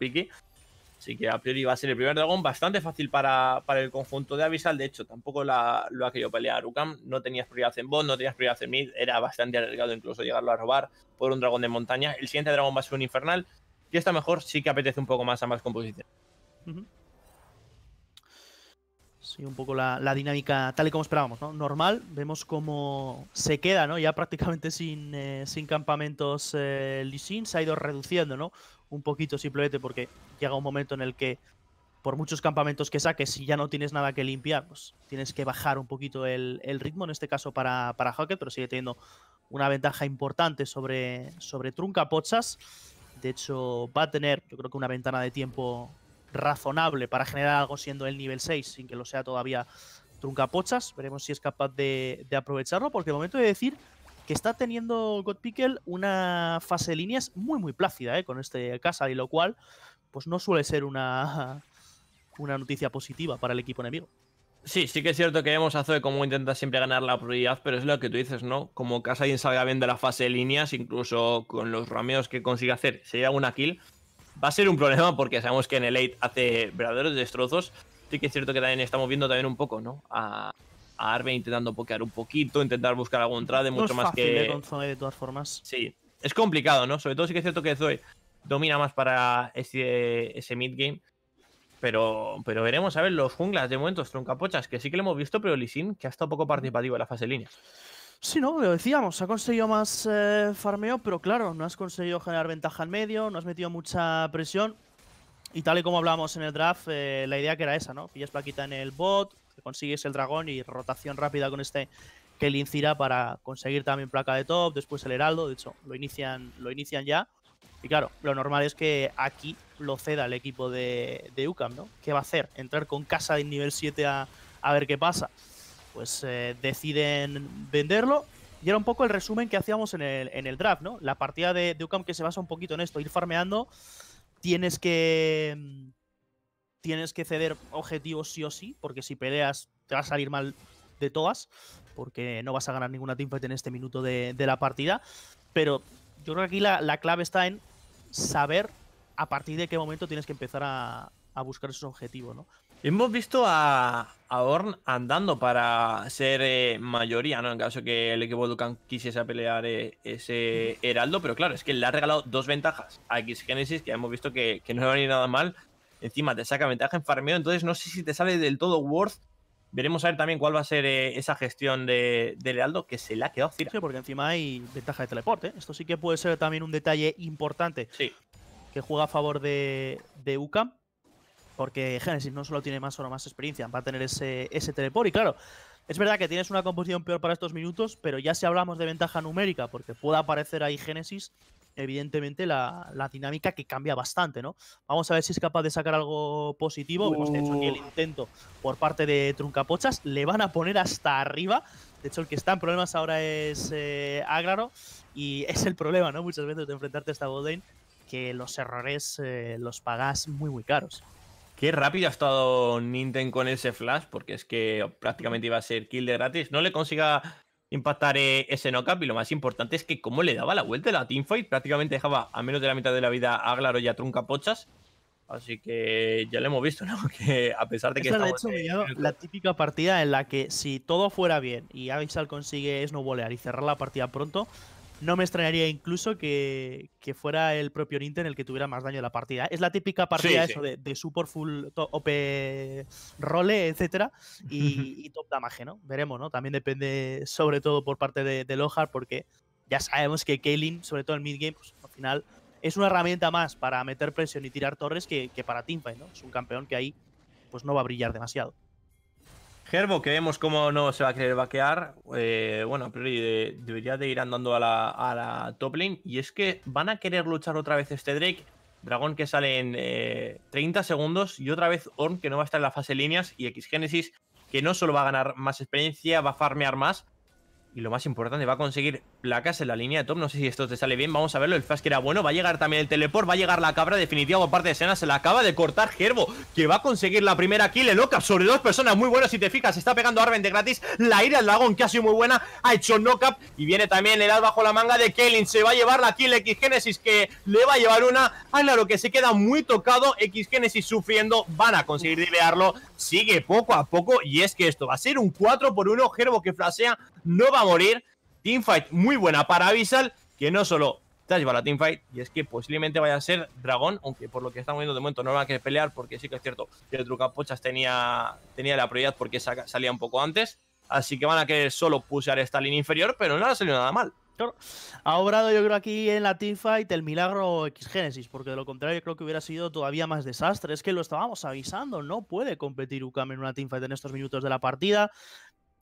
Así que a priori va a ser el primer dragón bastante fácil para, el conjunto de Avisal. De hecho, tampoco la, lo ha querido pelear Ukam. No tenías prioridad en bot, no tenías prioridad en mid. Era bastante alargado incluso llegarlo a robar por un dragón de montaña. El siguiente dragón va a ser un infernal. Y esta mejor, sí que apetece un poco más a más composición y un poco la, dinámica tal y como esperábamos, ¿no? Normal, vemos cómo se queda, ¿no? Ya prácticamente sin, eh, sin campamentos eh, se ha ido reduciendo, ¿no? Un poquito simplemente porque llega un momento en el que por muchos campamentos que saques, si ya no tienes nada que limpiar, pues tienes que bajar un poquito el, ritmo, en este caso para, para pero sigue teniendo una ventaja importante sobre, sobre Trunca Pochas. De hecho, va a tener, yo creo que una ventana de tiempo razonable para generar algo siendo el nivel 6, sin que lo sea todavía truncapochas. Veremos si es capaz de, aprovecharlo, porque el momento de decir que está teniendo Godpickel una fase de líneas muy, muy plácida ¿eh? con este casa, y lo cual pues no suele ser una, una noticia positiva para el equipo enemigo. Sí, sí que es cierto que vemos a Zoe como intenta siempre ganar la prioridad, pero es lo que tú dices, ¿no? Como Casa salga bien de la fase de líneas, incluso con los rameos que consigue hacer, se llega una kill, va a ser un problema porque sabemos que en el 8 hace verdaderos destrozos. Sí que es cierto que también estamos viendo también un poco, ¿no? A, Arbe intentando pokear un poquito, intentar buscar algún trade, mucho más que. Eh, de todas formas. Sí, es complicado, ¿no? Sobre todo sí que es cierto que Zoe domina más para ese, ese mid-game. Pero, pero veremos, a ver, los junglas de momento, troncapochas, que sí que lo hemos visto, pero Lisin, que ha estado poco participativo en la fase de líneas. Sí, no, lo decíamos, ha conseguido más eh, farmeo, pero claro, no has conseguido generar ventaja en medio, no has metido mucha presión. Y tal y como hablábamos en el draft, eh, la idea que era esa, ¿no? Pillas plaquita en el bot, consigues el dragón y rotación rápida con este que le incira para conseguir también placa de top, después el heraldo, de hecho, lo inician, lo inician ya. Y claro, lo normal es que aquí lo ceda el equipo de, de UCAM, ¿no? ¿Qué va a hacer? ¿Entrar con casa de nivel 7 a, a ver qué pasa? pues eh, deciden venderlo. Y era un poco el resumen que hacíamos en el, en el draft, ¿no? La partida de, de Ucam que se basa un poquito en esto, ir farmeando, tienes que mm, tienes que ceder objetivos sí o sí, porque si peleas te va a salir mal de todas, porque no vas a ganar ninguna teamfight en este minuto de, la partida. Pero yo creo que aquí la, clave está en saber a partir de qué momento tienes que empezar a, a buscar esos objetivos, ¿no? Hemos visto a, Horn andando para ser eh, mayoría, ¿no? En caso que el equipo de quisiese pelear eh, ese Heraldo, pero claro, es que le ha regalado dos ventajas a X Genesis, que hemos visto que, no le va a ir nada mal. Encima te saca ventaja en farmeo, entonces no sé si te sale del todo worth. Veremos a ver también cuál va a ser eh, esa gestión de, Heraldo que se le ha quedado porque encima hay ventaja de teleporte. Esto sí que puede ser también un detalle importante sí. que juega a favor de, de UCAM porque Genesis no solo tiene más o más experiencia, va a tener ese, ese teleport. Y claro, es verdad que tienes una composición peor para estos minutos, pero ya si hablamos de ventaja numérica, porque pueda aparecer ahí Genesis, evidentemente la, dinámica que cambia bastante, ¿no? Vamos a ver si es capaz de sacar algo positivo. Vemos hecho aquí el intento por parte de Truncapochas. Le van a poner hasta arriba. De hecho, el que está en problemas ahora es eh, Agraro. Y es el problema, ¿no? Muchas veces de enfrentarte a esta Bodain, que los errores eh, los pagas muy, muy caros. Qué rápido ha estado Nintendo con ese flash, porque es que prácticamente iba a ser kill de gratis. No le consiga impactar eh, ese knockup y lo más importante es que cómo le daba la vuelta a la teamfight, prácticamente dejaba a menos de la mitad de la vida a Glaro y a Trunca Así que ya lo hemos visto, ¿no? Que a pesar de que... la típica partida en la que si todo fuera bien y Avisal consigue snowballear y cerrar la partida pronto, no me extrañaría incluso que, fuera el propio Nintendo el que tuviera más daño de la partida. ¿eh? Es la típica partida eso De, super full OP role, etcétera, y, top damage, ¿no? Veremos, ¿no? También depende, sobre todo por parte de, Lohar, porque ya sabemos que Kaylin, sobre todo en mid game, pues, al final es una herramienta más para meter presión y tirar torres que, para Teamfight, ¿no? Es un campeón que ahí pues no va a brillar demasiado que vemos cómo no se va a querer vaquear, eh, bueno, a priori debería de ir andando a la, a top lane. Y es que van a querer luchar otra vez este Drake. Dragón que sale en 30 eh, segundos y otra vez Orn que no va a estar en la fase líneas y X que no solo va a ganar más experiencia, va a farmear más, y lo más importante, va a conseguir placas en la línea de top. No sé si esto te sale bien. Vamos a verlo. El fast que era bueno. Va a llegar también el teleport. Va a llegar la cabra definitiva por parte de escena, Se la acaba de cortar Gerbo. Que va a conseguir la primera kill en knockup sobre dos personas. Muy buenas Si te fijas, está pegando Arven de gratis. La ira del dragón que ha sido muy buena. Ha hecho knockup. Y viene también el al bajo la manga de Kaelin. Se va a llevar la kill X Que le va a llevar una. Ah, claro, que se queda muy tocado. X sufriendo. Van a conseguir divearlo sigue poco a poco y es que esto va a ser un 4 por 1 Gerbo que flasea no va a morir. Teamfight muy buena para Avisal, que no solo te llevando llevado la teamfight y es que posiblemente vaya a ser Dragón, aunque por lo que estamos viendo de momento no van a querer pelear porque sí que es cierto que el Trucapochas tenía, tenía la prioridad porque salía un poco antes. Así que van a querer solo pusear esta línea inferior, pero no ha salido nada mal. Ha obrado yo creo aquí en la Teamfight el milagro X génesis, porque de lo contrario creo que hubiera sido todavía más desastre. Es que lo estábamos avisando, no puede competir Ukame en una Teamfight en estos minutos de la partida.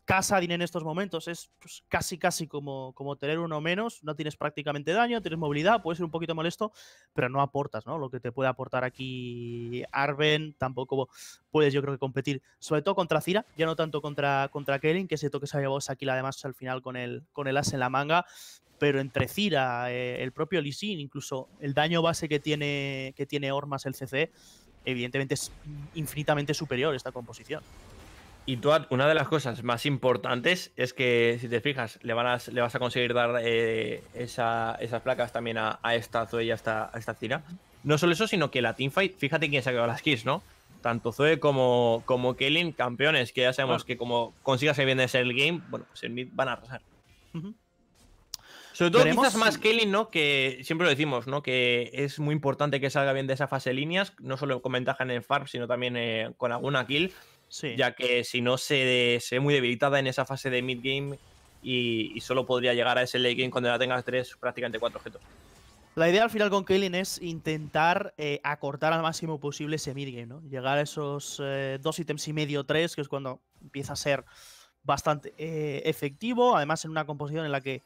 Casadin en estos momentos es pues, casi casi como, como tener uno menos, no tienes prácticamente daño, tienes movilidad, puede ser un poquito molesto, pero no aportas, ¿no? Lo que te puede aportar aquí Arben, tampoco puedes yo creo que competir, sobre todo contra Cira, ya no tanto contra, contra que se toque se ha llevado aquí además al final con el, con el as en la manga, pero entre Cira, eh, el propio Sin, incluso el daño base que tiene, que tiene Ormas el CC, evidentemente es infinitamente superior esta composición. Y tú, una de las cosas más importantes es que, si te fijas, le, vas a conseguir dar eh, esas placas también a, esta Zoe y a esta, Cira. No solo eso, sino que la teamfight, fíjate quién se ha quedado las kills, ¿no? Tanto Zoe como, como campeones, que ya sabemos ah. que como consigas bien de ser el game, bueno, pues mid van a arrasar. Sobre todo quizás más Kaylin, ¿no? Que siempre lo decimos, ¿no? Que es muy importante que salga bien de esa fase de líneas, no solo con ventaja en el farm, sino también eh, con alguna kill ya que si no se, ve muy debilitada en esa fase de mid-game y, solo podría llegar a ese late game cuando ya tengas tres, prácticamente cuatro objetos. La idea al final con Kaylin es intentar eh, acortar al máximo posible ese game ¿no? Llegar a esos eh, dos ítems y medio, tres, que es cuando empieza a ser bastante eh, efectivo. Además, en una composición en la que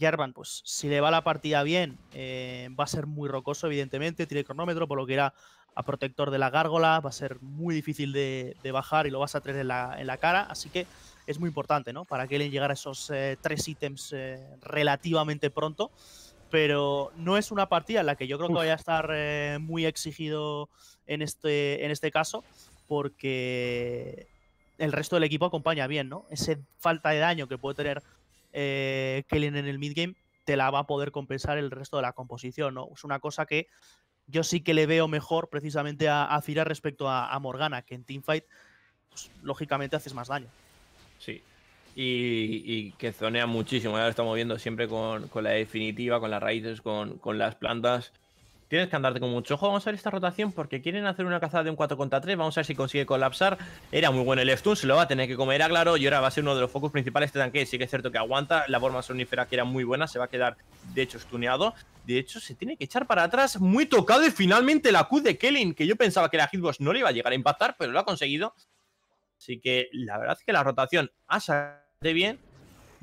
Jarvan, pues si le va la partida bien, va a ser muy rocoso, evidentemente. Tiene cronómetro, por lo que era a protector de la gárgola, va a ser muy difícil de, bajar y lo vas a tener en la, cara, así que es muy importante, ¿no? Para Kellen llegar a esos eh, tres ítems eh, relativamente pronto, pero no es una partida en la que yo creo que vaya a estar eh, muy exigido en este, en este caso, porque el resto del equipo acompaña bien, ¿no? ese falta de daño que puede tener Kellen en el midgame te la va a poder compensar el resto de la composición, ¿no? Es una cosa que yo sí que le veo mejor precisamente a, a Fira respecto a, Morgana, que en Teamfight, pues, lógicamente haces más daño. Sí. Y, que zonea muchísimo, ya lo estamos viendo siempre con, con la definitiva, con las raíces, con, con, las plantas. Tienes que andarte con mucho ojo. Vamos a ver esta rotación porque quieren hacer una cazada de un 4 contra 3. Vamos a ver si consigue colapsar. Era muy bueno el stun, se lo va a tener que comer a claro. Y ahora va a ser uno de los focos principales de este tanque. Sí que es cierto que aguanta. La forma sonífera que era muy buena se va a quedar, de hecho, stuneado. De hecho, se tiene que echar para atrás. Muy tocado y finalmente la Q de Kellen que yo pensaba que la hitbox no le iba a llegar a impactar, pero lo ha conseguido. Así que la verdad es que la rotación ha salido bien.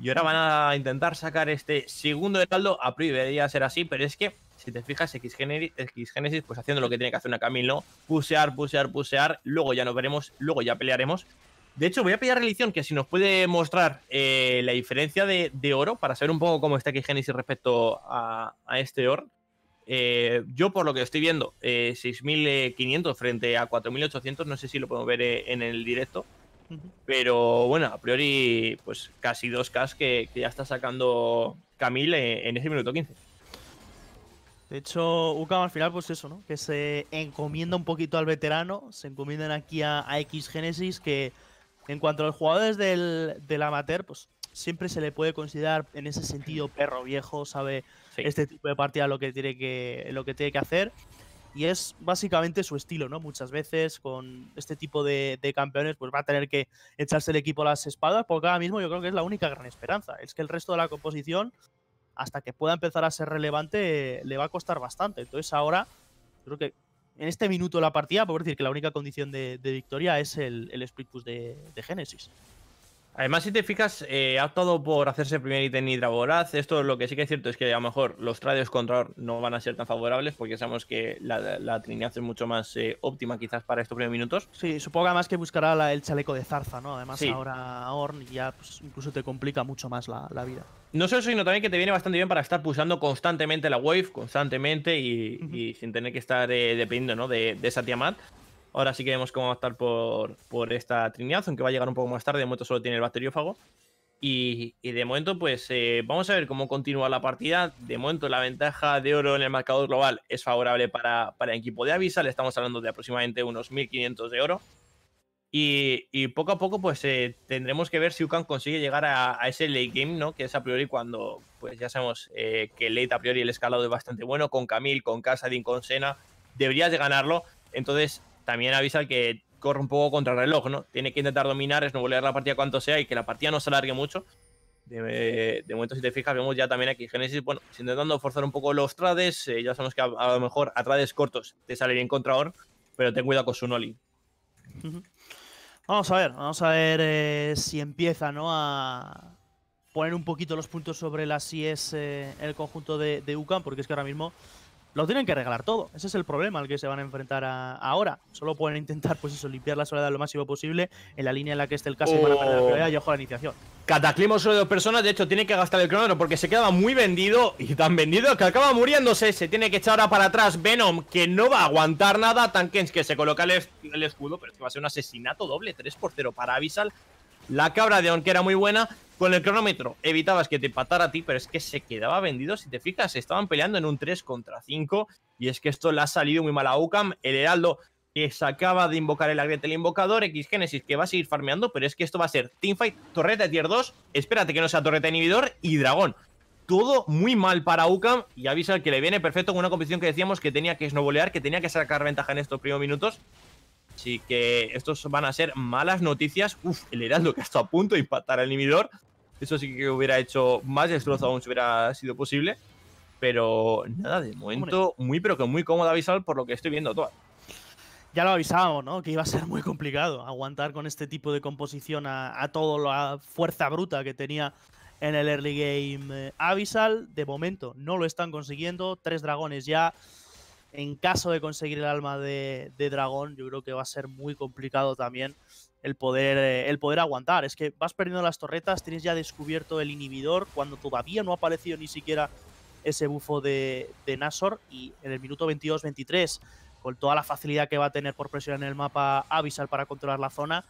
Y ahora van a intentar sacar este segundo de caldo. A priori debería ser así, pero es que si te fijas, X Genesis, pues haciendo lo que tiene que hacer una Camilo, pusear, pusear, pusear, luego ya nos veremos, luego ya pelearemos. De hecho, voy a pedir a Religión que si nos puede mostrar eh, la diferencia de, oro para saber un poco cómo está aquí Genesis respecto a, este oro. Eh, yo, por lo que estoy viendo, 6.500 eh, frente a 4.800, no sé si lo podemos ver en el directo. Pero bueno, a priori, pues casi 2K que, ya está sacando Camille en ese minuto 15. De hecho, UCAM al final, pues eso, ¿no? Que se encomienda un poquito al veterano, se encomiendan aquí a, a X Genesis, que en cuanto a los jugadores del, amateur, pues siempre se le puede considerar en ese sentido perro viejo, sabe este tipo de partida lo que tiene que, lo que tiene que hacer. Y es básicamente su estilo, ¿no? Muchas veces con este tipo de, de, campeones, pues va a tener que echarse el equipo a las espadas, porque ahora mismo yo creo que es la única gran esperanza. Es que el resto de la composición, hasta que pueda empezar a ser relevante, le va a costar bastante. Entonces ahora, creo que en este minuto de la partida, por decir que la única condición de, victoria es el, split push de, de Genesis. Además, si te fijas, eh, ha optado por hacerse primer ítem voraz Esto lo que sí que es cierto es que a lo mejor los trades contra no van a ser tan favorables porque sabemos que la, la Trinidad es mucho más eh, óptima quizás para estos primeros minutos. Sí, supongo además que buscará el chaleco de Zarza, ¿no? Además ahora Orn ya pues, incluso te complica mucho más la, vida. No solo eso, sino también que te viene bastante bien para estar pulsando constantemente la wave, constantemente y, sin tener que estar eh, dependiendo ¿no? de, de esa Tiamat. Ahora sí que vemos cómo va a estar por, por esta Trinidad, aunque va a llegar un poco más tarde. De momento solo tiene el bacteriófago. Y, de momento, pues eh, vamos a ver cómo continúa la partida. De momento, la ventaja de oro en el mercado global es favorable para, para el equipo de Avisa. Le estamos hablando de aproximadamente unos 1.500 de oro. Y, poco a poco, pues eh, tendremos que ver si Ucan consigue llegar a, ese late game, ¿no? Que es a priori cuando, pues ya sabemos eh, que el late a priori el escalado es bastante bueno. Con Camil, con Casadin, con Sena, deberías de ganarlo. Entonces, también avisa que corre un poco contra reloj, ¿no? Tiene que intentar dominar, es no volver la partida cuanto sea y que la partida no se alargue mucho. De, momento, si te fijas, vemos ya también aquí Genesis, bueno, intentando forzar un poco los trades. Eh, ya sabemos que a, lo mejor a trades cortos te sale bien contra Or, pero ten cuidado con su Noli. Vamos a ver, vamos a ver eh, si empieza, ¿no? A poner un poquito los puntos sobre las si es eh, el conjunto de, de UCAM, porque es que ahora mismo lo tienen que regalar todo. Ese es el problema al que se van a enfrentar ahora. Solo pueden intentar, pues eso, limpiar la soledad lo máximo posible en la línea en la que esté el caso para perder la y ojo la iniciación. Cataclismo solo de dos personas, de hecho tiene que gastar el cronómetro porque se quedaba muy vendido y tan vendido que acaba muriéndose. Se tiene que echar ahora para atrás Venom que no va a aguantar nada. Tankens que se coloca el, escudo, pero es que va a ser un asesinato doble, 3 por 0 para Avisal. La cabra de On que era muy buena con el cronómetro evitabas que te patara a ti, pero es que se quedaba vendido. Si te fijas, estaban peleando en un 3 contra 5. Y es que esto le ha salido muy mal a Ucam. El Heraldo que se acaba de invocar el agriete el invocador, X que va a seguir farmeando, pero es que esto va a ser teamfight, torreta de tier 2, espérate que no sea torreta de inhibidor y dragón. Todo muy mal para UCAM y avisa que le viene perfecto con una competición que decíamos que tenía que snowbolear, que tenía que sacar ventaja en estos primeros minutos Así que estos van a ser malas noticias. Uf, el Heraldo que está a punto de impactar al inhibidor. Eso sí que hubiera hecho más destrozo aún si hubiera sido posible. Pero nada, de momento muy pero que muy cómodo Avisal por lo que estoy viendo todo. Ya lo avisábamos, ¿no? Que iba a ser muy complicado aguantar con este tipo de composición a, a toda la fuerza bruta que tenía en el early game eh, Avisal. De momento no lo están consiguiendo. Tres dragones ya en caso de conseguir el alma de, dragón, yo creo que va a ser muy complicado también el poder, eh, el poder aguantar. Es que vas perdiendo las torretas, tienes ya descubierto el inhibidor cuando todavía no ha aparecido ni siquiera ese bufo de, de Nasor y en el minuto 22-23, con toda la facilidad que va a tener por presión en el mapa Avisal para controlar la zona,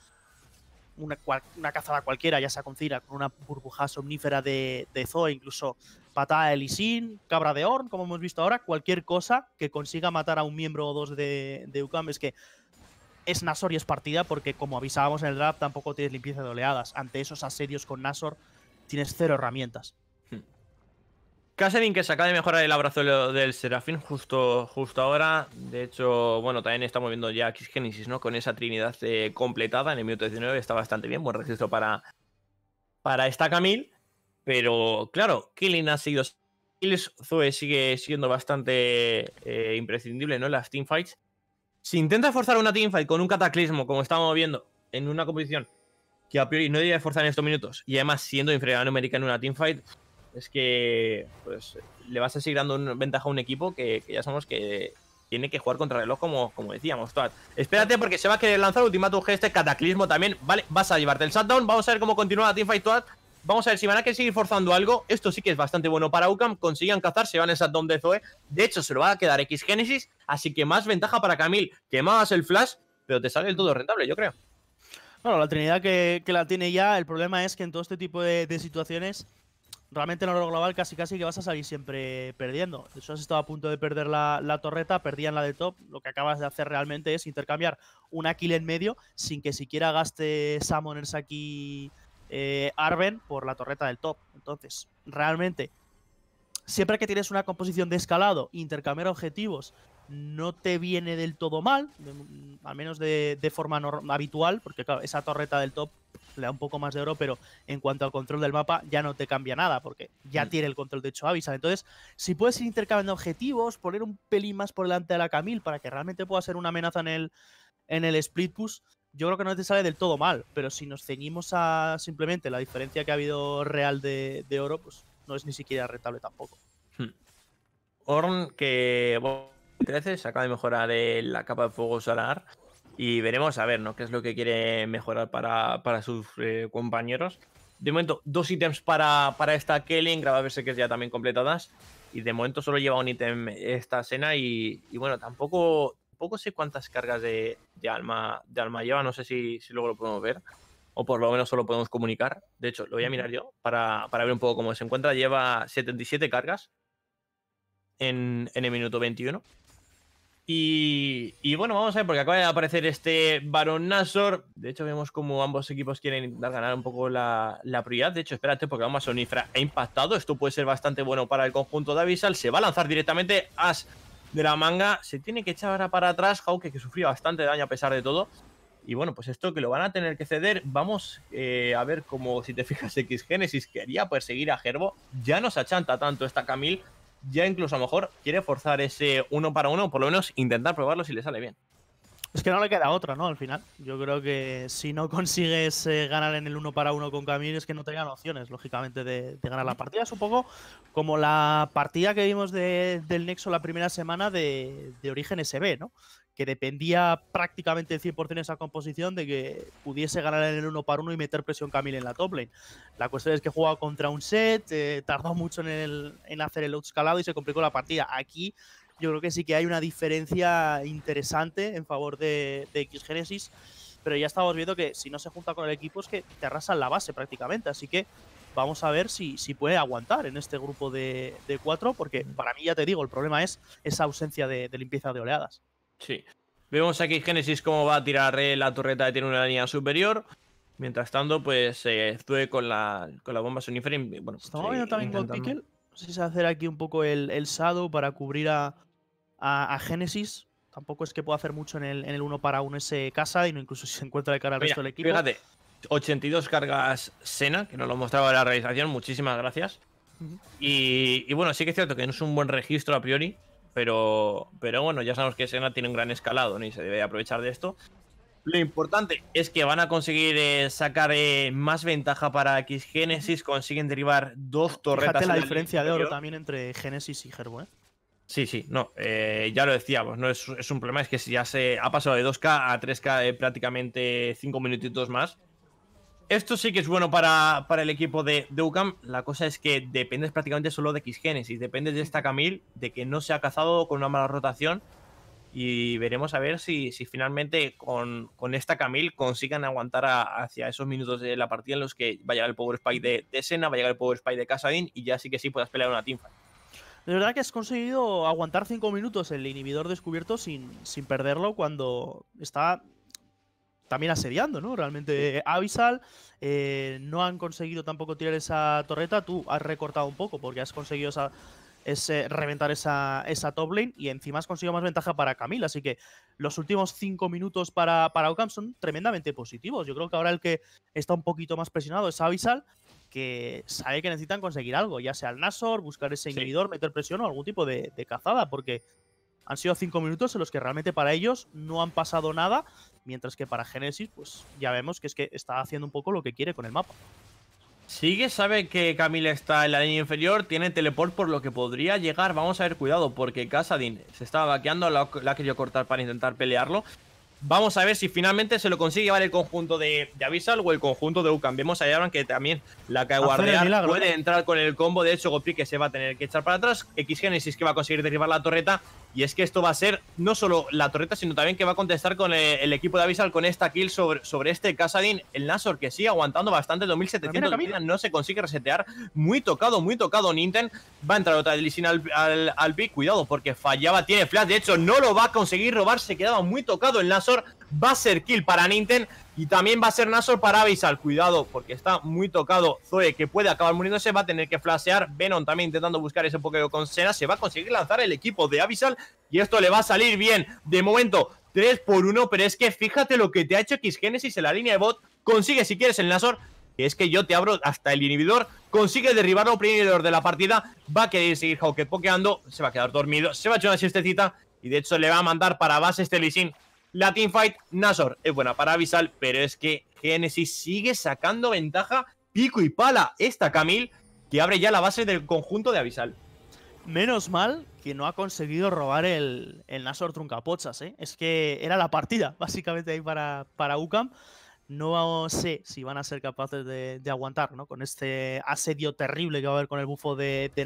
una, una, cazada cualquiera, ya se con con una burbuja somnífera de, de Zoe, incluso patada de Lisin, cabra de horn, como hemos visto ahora, cualquier cosa que consiga matar a un miembro o dos de, de UCAM es que es Nasor y es partida porque como avisábamos en el draft tampoco tienes limpieza de oleadas. Ante esos asedios con Nasor tienes cero herramientas. Hmm. que se acaba de mejorar el abrazo del Serafín justo, justo ahora. De hecho, bueno, también estamos viendo ya Xgenesis, ¿no? Con esa trinidad eh, completada en el minuto 19. Está bastante bien. Buen registro para, para esta Camille. Pero claro, Killing ha sido. Zoe sigue siendo bastante eh, imprescindible ¿no? en las teamfights. Si intenta forzar una teamfight con un cataclismo, como estamos viendo, en una composición, que a priori no debería forzar en estos minutos, y además siendo inferior americano en una teamfight, es que pues, le vas a seguir dando una ventaja a un equipo que, ya sabemos que tiene que jugar contra el reloj, como, como decíamos, Espérate, porque se va a querer lanzar Ultimatum G, este cataclismo también. Vale, vas a llevarte el shutdown. Vamos a ver cómo continúa la teamfight, Vamos a ver si van a seguir forzando algo. Esto sí que es bastante bueno para UCAM. Consigan cazar, se van esa donde de Zoe. De hecho, se lo va a quedar X Génesis. Así que más ventaja para Camil. más el flash, pero te sale el todo rentable, yo creo. Bueno, la Trinidad que, la tiene ya, el problema es que en todo este tipo de, situaciones realmente en oro global casi casi que vas a salir siempre perdiendo. De has estado a punto de perder la, la, torreta, perdían la de top. Lo que acabas de hacer realmente es intercambiar una kill en medio sin que siquiera gaste Summoners aquí eh, Arven por la torreta del top. Entonces, realmente, siempre que tienes una composición de escalado, intercambiar objetivos no te viene del todo mal, al menos de, de forma habitual, porque esa torreta del top le da un poco más de oro, pero en cuanto al control del mapa ya no te cambia nada, porque ya mm. tiene el control de hecho avisa Entonces, si puedes ir intercambiando objetivos, poner un pelín más por delante de la Camille para que realmente pueda ser una amenaza en el, en el split push, yo creo que no te sale del todo mal, pero si nos ceñimos a simplemente la diferencia que ha habido real de, de oro, pues no es ni siquiera rentable tampoco. Hmm. horn que 13 se acaba de mejorar la capa de fuego solar y veremos a ver ¿no? qué es lo que quiere mejorar para, para sus eh, compañeros. De momento, dos ítems para, para esta Kelly, verse que es ya también completadas. Y de momento solo lleva un ítem esta escena y bueno, tampoco poco sé cuántas cargas de, alma, de alma lleva, no sé si, si luego lo podemos ver, o por lo menos solo podemos comunicar. De hecho, lo voy a mirar yo para, ver un poco cómo se encuentra. Lleva 77 cargas en, el minuto 21. Y, y, bueno, vamos a ver, porque acaba de aparecer este Baron Nasor. De hecho, vemos como ambos equipos quieren ganar un poco la, prioridad. De hecho, espérate, porque vamos a Sonifra ha impactado. Esto puede ser bastante bueno para el conjunto de Avisal. Se va a lanzar directamente. a de la manga. Se tiene que echar ahora para atrás Hawke, que sufrió bastante daño a pesar de todo. Y bueno, pues esto que lo van a tener que ceder. Vamos eh, a ver cómo, si te fijas, X Genesis quería perseguir a Gerbo. Ya se achanta tanto esta Camille. Ya incluso a lo mejor quiere forzar ese uno para uno, por lo menos intentar probarlo si le sale bien. Es que no le queda otra, ¿no? Al final. Yo creo que si no consigues eh, ganar en el uno para uno con Camille, es que no tengan opciones, lógicamente, de, ganar la partida. supongo. como la partida que vimos del Nexo la primera semana de, Origen SB, ¿no? Que dependía prácticamente 100% esa composición de que pudiese ganar en el uno para uno y meter presión Camille en la top lane. La cuestión es que jugaba contra un set, eh, tardó mucho en, en hacer el outscalado y se complicó la partida. Aquí yo creo que sí que hay una diferencia interesante en favor de, de X Genesis, pero ya estamos viendo que si no se junta con el equipo es que te arrasan la base prácticamente, así que vamos a ver si, si puede aguantar en este grupo de, cuatro, porque mm. para mí ya te digo, el problema es esa ausencia de, limpieza de oleadas. Sí. Vemos aquí Genesis cómo va a tirar la torreta que tiene una línea superior. Mientras tanto, pues eh, con la, con la bomba sonífera. Bueno, pues, viendo eh, también con Tickle. si se hacer aquí un poco el, el, Shadow para cubrir a, a, Genesis, tampoco es que pueda hacer mucho en el, en uno para uno ese casa, y no incluso si se encuentra de cara al resto del equipo. Fíjate, 82 cargas Sena, que nos lo mostraba la realización, muchísimas gracias. y, bueno, sí que es cierto que no es un buen registro a priori, pero, pero bueno, ya sabemos que Sena tiene un gran escalado y se debe aprovechar de esto. Lo importante es que van a conseguir eh, sacar eh, más ventaja para X Genesis, consiguen derivar dos torretas. Fíjate la diferencia de oro también entre Genesis y Herbo, ¿eh? Sí, sí, no, eh, ya lo decíamos, no es, un problema, es que si ya se ha pasado de 2K a 3K eh, prácticamente 5 minutitos más. Esto sí que es bueno para, el equipo de, de, UCAM. La cosa es que dependes prácticamente solo de X-Genesis, dependes de esta Camille, de que no se ha cazado con una mala rotación. Y veremos a ver si, finalmente con, esta Camille consigan aguantar hacia esos minutos de la partida en los que va a llegar el Power Spike de, de Senna, va a llegar el Power Spike de Casadin y ya sí que sí puedas pelear una teamfight de verdad que has conseguido aguantar 5 minutos el inhibidor descubierto sin, sin perderlo cuando está también asediando, ¿no? Realmente eh, Avisal eh, no han conseguido tampoco tirar esa torreta, tú has recortado un poco porque has conseguido esa es eh, reventar esa, esa top lane y encima has conseguido más ventaja para Camille. Así que los últimos cinco minutos para, para son tremendamente positivos. Yo creo que ahora el que está un poquito más presionado es Avisal, que sabe que necesitan conseguir algo, ya sea el Nasor, buscar ese inhibidor, meter presión o algún tipo de, de cazada, porque han sido cinco minutos en los que realmente para ellos no han pasado nada, mientras que para Genesis, pues ya vemos que es que está haciendo un poco lo que quiere con el mapa. Sigue, sabe que Camille está en la línea inferior, tiene teleport por lo que podría llegar. Vamos a ver, cuidado, porque Casadin se estaba vaqueando, la, la ha querido cortar para intentar pelearlo. Vamos a ver si finalmente se lo consigue llevar el conjunto de, de Avisal o el conjunto de Ucan. Vemos a que también la que guardia puede entrar con el combo. De hecho, Gopri que se va a tener que echar para atrás. X que va a conseguir derribar la torreta. Y es que esto va a ser no solo la torreta, sino también que va a contestar con eh, el, equipo de Avisal con esta kill sobre, este Casadin. El Nasor que sigue aguantando bastante, 2700 no se consigue resetear. Muy tocado, muy tocado Ninten. Va a entrar otra Delicina al, al, al pick. Cuidado porque fallaba, tiene flash. De hecho, no lo va a conseguir robar. Se quedaba muy tocado el Nasor va a ser kill para Nintendo. y también va a ser Nasor para Abyssal Cuidado, porque está muy tocado Zoe, que puede acabar muriéndose. Va a tener que flashear. Venom también intentando buscar ese pokeo con Sena. Se va a conseguir lanzar el equipo de Abyssal y esto le va a salir bien. De momento, 3 por 1, pero es que fíjate lo que te ha hecho Xgenesis en la línea de bot. Consigue, si quieres, el Nasor. Que es que yo te abro hasta el inhibidor. Consigue derribar derribarlo primero de la partida. Va a querer seguir Hawkeye pokeando. Se va a quedar dormido. Se va a echar una siestecita. Y de hecho le va a mandar para base este la teamfight Nasor es buena para Avisal, pero es que Genesis sigue sacando ventaja pico y pala. Esta Camille que abre ya la base del conjunto de Avisal. Menos mal que no ha conseguido robar el, el Truncapochas, ¿eh? Es que era la partida, básicamente, ahí para, para UCAM. No sé si van a ser capaces de, aguantar, ¿no? Con este asedio terrible que va a haber con el bufo de, de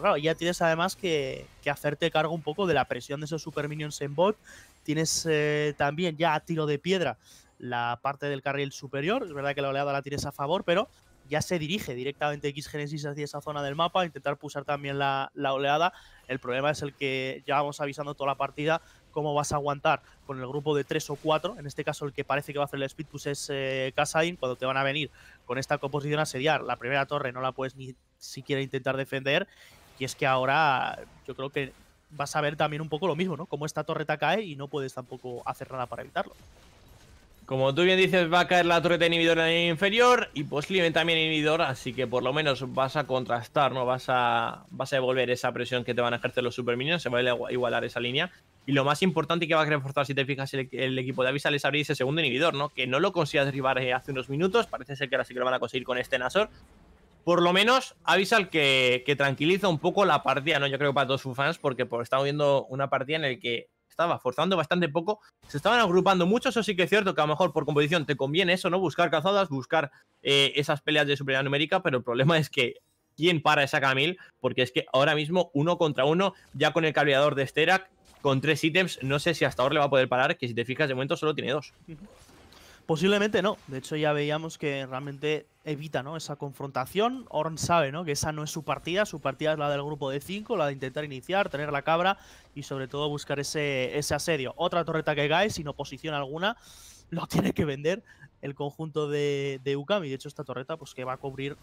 pero claro, ya tienes además que, hacerte cargo un poco de la presión de esos super minions en bot. Tienes eh, también ya a tiro de piedra la parte del carril superior. Es verdad que la oleada la tienes a favor, pero ya se dirige directamente X Genesis hacia esa zona del mapa, intentar pulsar también la, oleada. El problema es el que ya vamos avisando toda la partida cómo vas a aguantar con el grupo de 3 o 4. En este caso, el que parece que va a hacer el speed es Casain eh, Cuando te van a venir con esta composición a sediar, la primera torre no la puedes ni siquiera intentar defender. Y es que ahora yo creo que vas a ver también un poco lo mismo, ¿no? Cómo esta torreta cae y no puedes tampoco hacer nada para evitarlo. Como tú bien dices, va a caer la torreta inhibidor en el inferior y posiblemente también inhibidor, así que por lo menos vas a contrastar, ¿no? Vas a, vas a devolver esa presión que te van a ejercer los super minions, se va a igualar esa línea. Y lo más importante que va a reforzar, si te fijas, el, equipo de Avisa es abrir ese segundo inhibidor, ¿no? Que no lo consigas derribar eh, hace unos minutos, parece ser que ahora sí que lo van a conseguir con este Nasor, por lo menos Avisal que, que tranquiliza un poco la partida, ¿no? Yo creo para todos sus fans, porque pues, estamos viendo una partida en la que estaba forzando bastante poco, se estaban agrupando mucho, eso sí que es cierto que a lo mejor por composición te conviene eso, ¿no? Buscar cazadas, buscar eh, esas peleas de superioridad numérica, pero el problema es que quién para esa Camille, porque es que ahora mismo uno contra uno, ya con el cableador de Sterak, con tres ítems, no sé si hasta ahora le va a poder parar, que si te fijas de momento solo tiene dos. Posiblemente no. De hecho, ya veíamos que realmente evita ¿no? esa confrontación. Orn sabe ¿no? que esa no es su partida. Su partida es la del grupo de 5, la de intentar iniciar, tener la cabra y sobre todo buscar ese, asedio. Otra torreta que cae sin oposición alguna. Lo tiene que vender el conjunto de, de Ukami. De hecho, esta torreta pues, que va a cubrir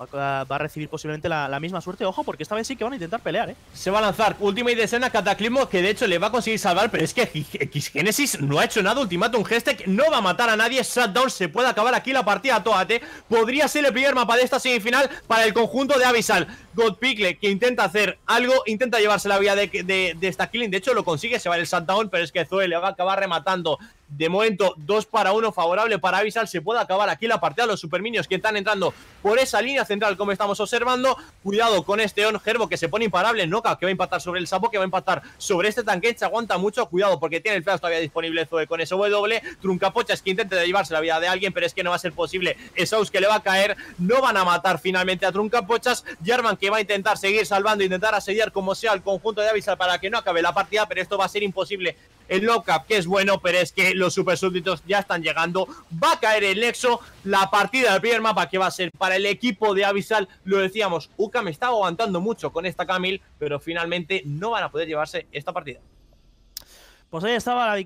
Va a, recibir posiblemente la, misma suerte. Ojo, porque esta vez sí que van a intentar pelear, ¿eh? Se va a lanzar Ultimate de escena, Cataclismo, que de hecho le va a conseguir salvar. Pero es que X Genesis no ha hecho nada. un Que no va a matar a nadie. Shutdown se puede acabar aquí la partida Toate. Podría ser el primer mapa de esta semifinal para el conjunto de Avisal. God que intenta hacer algo, intenta llevarse la vida de, de, de esta killing. De hecho, lo consigue, se va el Santaón, pero es que Zoe le va a acabar rematando. De momento, 2 para 1 favorable para Avisal. Se puede acabar aquí la partida. Los superminios que están entrando por esa línea central, como estamos observando. Cuidado con este On Gerbo que se pone imparable. Noca que va a impactar sobre el sapo, que va a impactar sobre este tanque. Se aguanta mucho. Cuidado porque tiene el flash todavía disponible Zoe con ese W. Truncapochas que intenta llevarse la vida de alguien, pero es que no va a ser posible. Esaus que le va a caer. No van a matar finalmente a Truncapochas. Jarman que va a intentar seguir salvando, intentar asediar como sea el conjunto de Avisal para que no acabe la partida, pero esto va a ser imposible. El lockup, que es bueno, pero es que los super ya están llegando. Va a caer el Nexo. La partida del primer mapa que va a ser para el equipo de Avisal. Lo decíamos, Uka me estaba aguantando mucho con esta Camil, pero finalmente no van a poder llevarse esta partida. Pues ahí estaba la victoria.